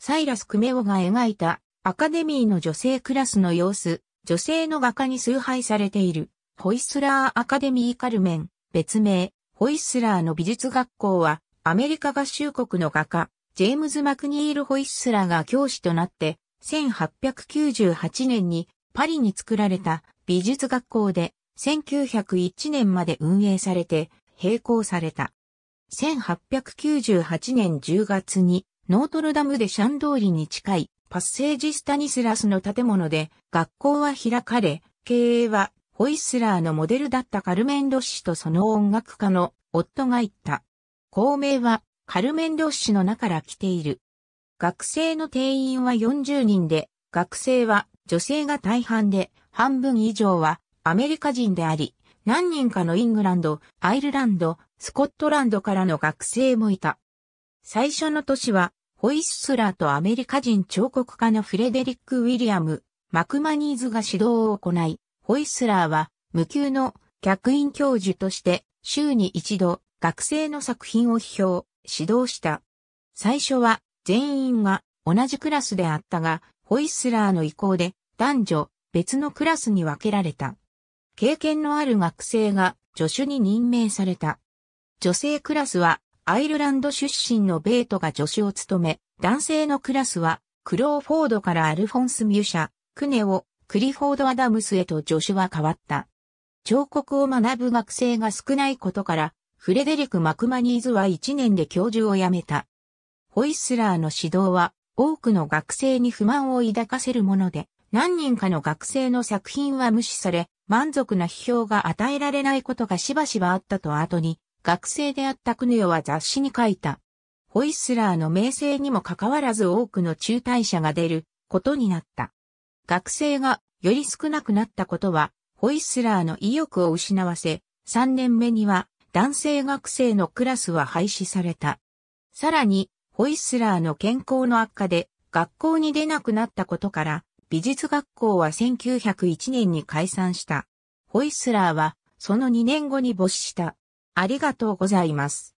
サイラス・クメオが描いたアカデミーの女性クラスの様子、女性の画家に崇拝されている、ホイスラー・アカデミー・カルメン、別名、ホイスラーの美術学校は、アメリカ合衆国の画家、ジェームズ・マクニール・ホイスラーが教師となって、1898年にパリに作られた美術学校で、1901年まで運営されて、並行された。1898年10月にノートルダムでシャン通りに近いパッセージスタニスラスの建物で学校は開かれ、経営はホイスラーのモデルだったカルメン・ロッシとその音楽家の夫が言った。校名はカルメン・ロッシの名から来ている。学生の定員は40人で、学生は女性が大半で、半分以上はアメリカ人であり、何人かのイングランド、アイルランド、スコットランドからの学生もいた。最初の年はホイッスラーとアメリカ人彫刻家のフレデリック・ウィリアム・マクマニーズが指導を行い、ホイッスラーは無給の客員教授として週に一度学生の作品を批評、指導した。最初は全員が同じクラスであったが、ホイッスラーの意向で男女別のクラスに分けられた。経験のある学生が助手に任命された。女性クラスはアイルランド出身のベートが助手を務め、男性のクラスは、クローフォードからアルフォンス・ミュシャ、クネをクリフォード・アダムスへと助手は変わった。彫刻を学ぶ学生が少ないことから、フレデリク・マクマニーズは1年で教授を辞めた。ホイスラーの指導は多くの学生に不満を抱かせるもので、何人かの学生の作品は無視され、満足な批評が与えられないことがしばしばあったと後に学生であったクネオは雑誌に書いた。ホイスラーの名声にもかかわらず多くの中退者が出ることになった。学生がより少なくなったことは、ホイスラーの意欲を失わせ、3年目には男性学生のクラスは廃止された。さらに、ホイスラーの健康の悪化で学校に出なくなったことから、美術学校は1901年に解散した。ホイスラーは、その2年後に没した。ありがとうございます。